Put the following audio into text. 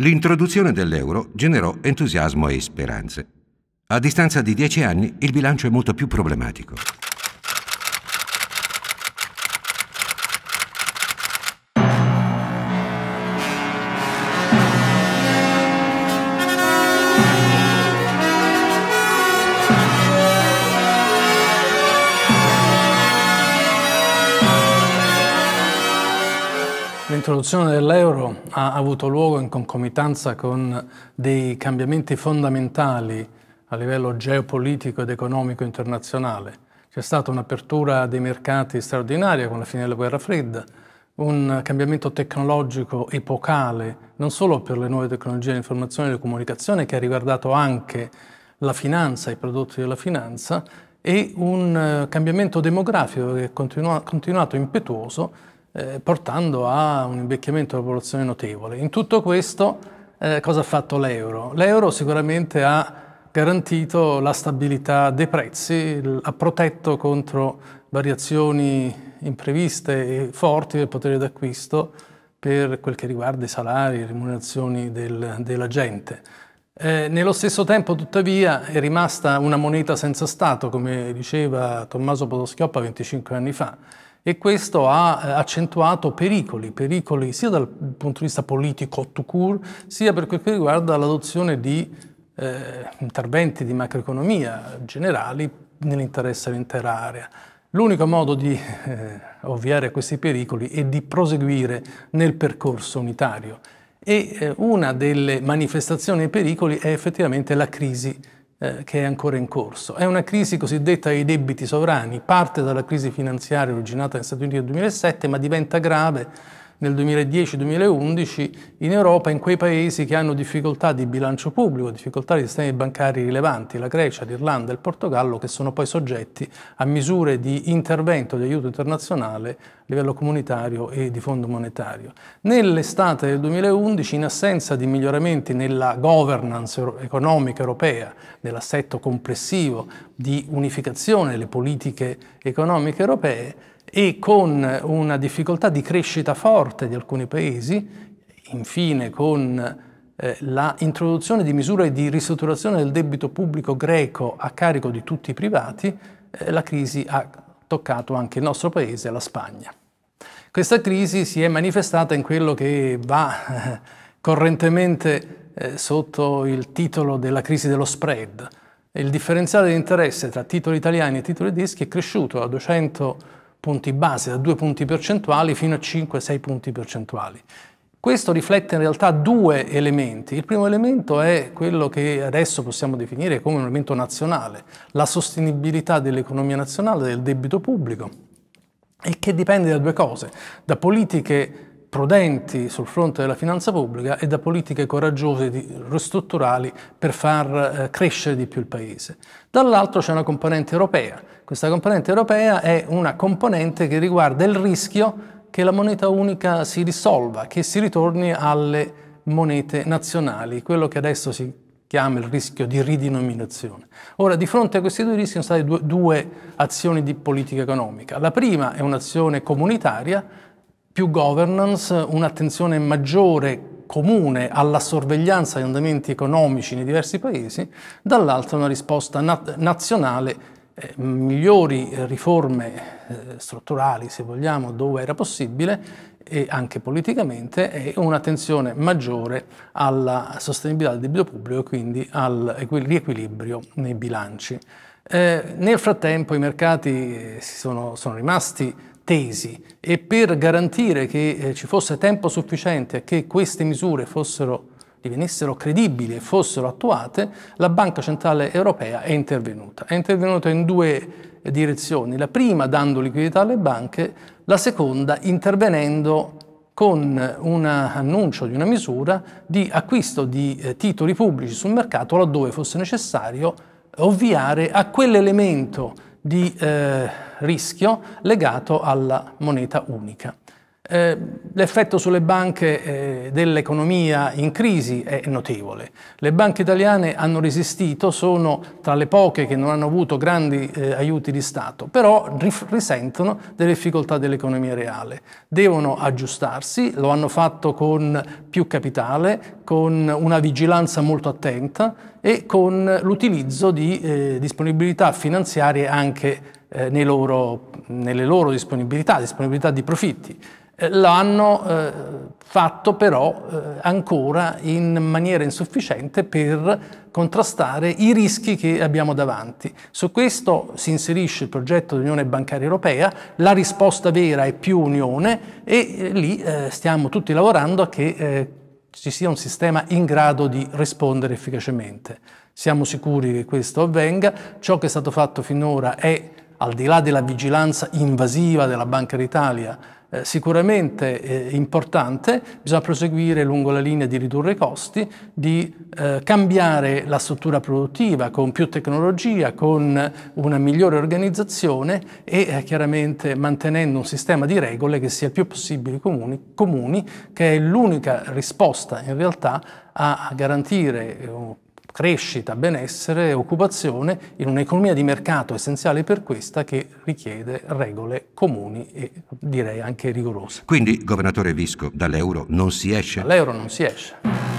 L'introduzione dell'euro generò entusiasmo e speranze. A distanza di dieci anni il bilancio è molto più problematico. L'introduzione dell'euro ha avuto luogo in concomitanza con dei cambiamenti fondamentali a livello geopolitico ed economico internazionale. C'è stata un'apertura dei mercati straordinaria con la fine della guerra fredda, un cambiamento tecnologico epocale non solo per le nuove tecnologie di informazione e della comunicazione che ha riguardato anche la finanza, i prodotti della finanza e un eh, cambiamento demografico che è continuato impetuoso eh, portando a un invecchiamento della popolazione notevole. In tutto questo eh, cosa ha fatto l'euro? L'euro sicuramente ha garantito la stabilità dei prezzi, ha protetto contro variazioni impreviste e forti del potere d'acquisto per quel che riguarda i salari e le remunerazioni del, della gente. Eh, nello stesso tempo, tuttavia, è rimasta una moneta senza Stato, come diceva Tommaso Podoschioppa 25 anni fa e questo ha eh, accentuato pericoli, pericoli sia dal punto di vista politico tout court, sia per quel che riguarda l'adozione di eh, interventi di macroeconomia generali nell'interesse dell'intera area. L'unico modo di eh, ovviare a questi pericoli è di proseguire nel percorso unitario e eh, una delle manifestazioni dei pericoli è effettivamente la crisi eh, che è ancora in corso. È una crisi cosiddetta dei debiti sovrani, parte dalla crisi finanziaria originata negli Stati Uniti nel 2007, ma diventa grave nel 2010-2011 in Europa in quei paesi che hanno difficoltà di bilancio pubblico, difficoltà di sistemi bancari rilevanti, la Grecia, l'Irlanda e il Portogallo, che sono poi soggetti a misure di intervento di aiuto internazionale a livello comunitario e di fondo monetario. Nell'estate del 2011, in assenza di miglioramenti nella governance economica europea, nell'assetto complessivo di unificazione delle politiche economiche europee e con una difficoltà di crescita forte di alcuni paesi, infine con eh, l'introduzione di misure di ristrutturazione del debito pubblico greco a carico di tutti i privati, eh, la crisi ha toccato anche il nostro paese, la Spagna. Questa crisi si è manifestata in quello che va eh, correntemente eh, sotto il titolo della crisi dello spread, il differenziale di interesse tra titoli italiani e titoli tedeschi è cresciuto da 200 punti base, da 2 punti percentuali fino a 5-6 punti percentuali. Questo riflette in realtà due elementi. Il primo elemento è quello che adesso possiamo definire come un elemento nazionale, la sostenibilità dell'economia nazionale, del debito pubblico, e che dipende da due cose, da politiche prudenti sul fronte della finanza pubblica e da politiche coraggiose di, strutturali per far eh, crescere di più il Paese. Dall'altro c'è una componente europea. Questa componente europea è una componente che riguarda il rischio che la moneta unica si risolva, che si ritorni alle monete nazionali, quello che adesso si chiama il rischio di ridinominazione. Ora, di fronte a questi due rischi sono state due, due azioni di politica economica. La prima è un'azione comunitaria, più governance, un'attenzione maggiore comune alla sorveglianza di andamenti economici nei diversi paesi, dall'altra una risposta nazionale eh, migliori riforme eh, strutturali, se vogliamo, dove era possibile, e anche politicamente, e un'attenzione maggiore alla sostenibilità del debito pubblico e quindi al riequilibrio nei bilanci. Eh, nel frattempo i mercati eh, sono, sono rimasti tesi e per garantire che eh, ci fosse tempo sufficiente a che queste misure fossero, divenissero credibili e fossero attuate, la Banca Centrale Europea è intervenuta. È intervenuta in due eh, direzioni, la prima dando liquidità alle banche, la seconda intervenendo con un annuncio di una misura di acquisto di eh, titoli pubblici sul mercato laddove fosse necessario ovviare a quell'elemento di eh, rischio legato alla moneta unica. Eh, l'effetto sulle banche eh, dell'economia in crisi è notevole. Le banche italiane hanno resistito, sono tra le poche che non hanno avuto grandi eh, aiuti di Stato, però risentono delle difficoltà dell'economia reale. Devono aggiustarsi, lo hanno fatto con più capitale, con una vigilanza molto attenta e con l'utilizzo di disponibilità finanziarie anche eh, loro, nelle loro disponibilità, disponibilità di profitti. Eh, lo hanno eh, fatto però eh, ancora in maniera insufficiente per contrastare i rischi che abbiamo davanti. Su questo si inserisce il progetto dell'Unione Bancaria Europea, la risposta vera è più Unione e eh, lì stiamo tutti lavorando a che ci sia un sistema in grado di rispondere efficacemente. Siamo sicuri che questo avvenga, ciò che è stato fatto finora è al di là della vigilanza invasiva della Banca d'Italia, eh, sicuramente eh, importante, bisogna proseguire lungo la linea di ridurre i costi, di eh, cambiare la struttura produttiva con più tecnologia, con una migliore organizzazione e eh, chiaramente mantenendo un sistema di regole che sia il più possibile comuni, comuni che è l'unica risposta in realtà a garantire eh, crescita, benessere, occupazione in un'economia di mercato essenziale per questa che richiede regole comuni e direi anche rigorose. Quindi, governatore Visco, dall'euro non si esce? Dall'euro non si esce.